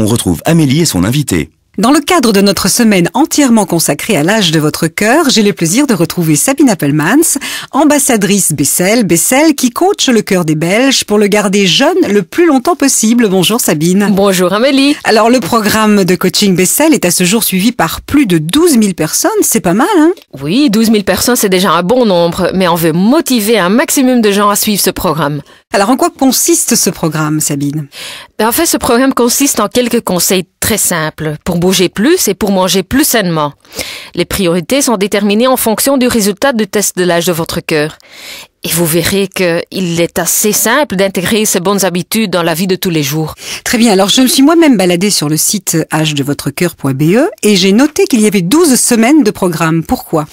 on retrouve Amélie et son invité. Dans le cadre de notre semaine entièrement consacrée à l'âge de votre cœur, j'ai le plaisir de retrouver Sabine Appelmans, ambassadrice Bessel, Bessel qui coache le cœur des Belges pour le garder jeune le plus longtemps possible. Bonjour Sabine. Bonjour Amélie. Alors le programme de coaching Bessel est à ce jour suivi par plus de 12 000 personnes, c'est pas mal hein Oui, 12 000 personnes c'est déjà un bon nombre, mais on veut motiver un maximum de gens à suivre ce programme. Alors en quoi consiste ce programme Sabine ben, En fait ce programme consiste en quelques conseils très simple, pour bouger plus et pour manger plus sainement. Les priorités sont déterminées en fonction du résultat du test de l'âge de votre cœur. Et vous verrez que il est assez simple d'intégrer ces bonnes habitudes dans la vie de tous les jours. Très bien, alors je me suis moi-même baladée sur le site âge-de-votre-coeur.be et j'ai noté qu'il y avait 12 semaines de programme. Pourquoi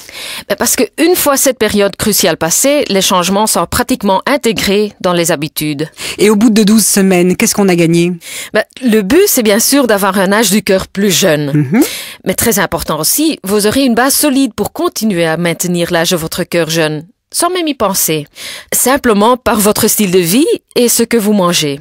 ben, Parce qu'une fois cette période cruciale passée, les changements sont pratiquement intégrés dans les habitudes. Et au bout de 12 semaines, qu'est-ce qu'on a gagné ben, Le but, c'est bien sûr d'avoir un âge du cœur plus jeune. Mhm. Mais très important aussi, vous aurez une base solide pour continuer à maintenir l'âge de votre cœur jeune sans même y penser, simplement par votre style de vie et ce que vous mangez.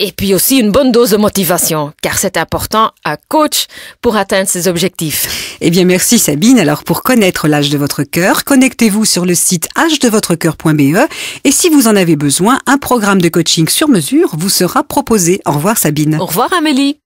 Et puis aussi une bonne dose de motivation, car c'est important à coach pour atteindre ses objectifs. Eh bien, merci Sabine. Alors, pour connaître l'âge de votre cœur, connectez-vous sur le site âgedevotrecoeur.be et si vous en avez besoin, un programme de coaching sur mesure vous sera proposé. Au revoir Sabine. Au revoir Amélie.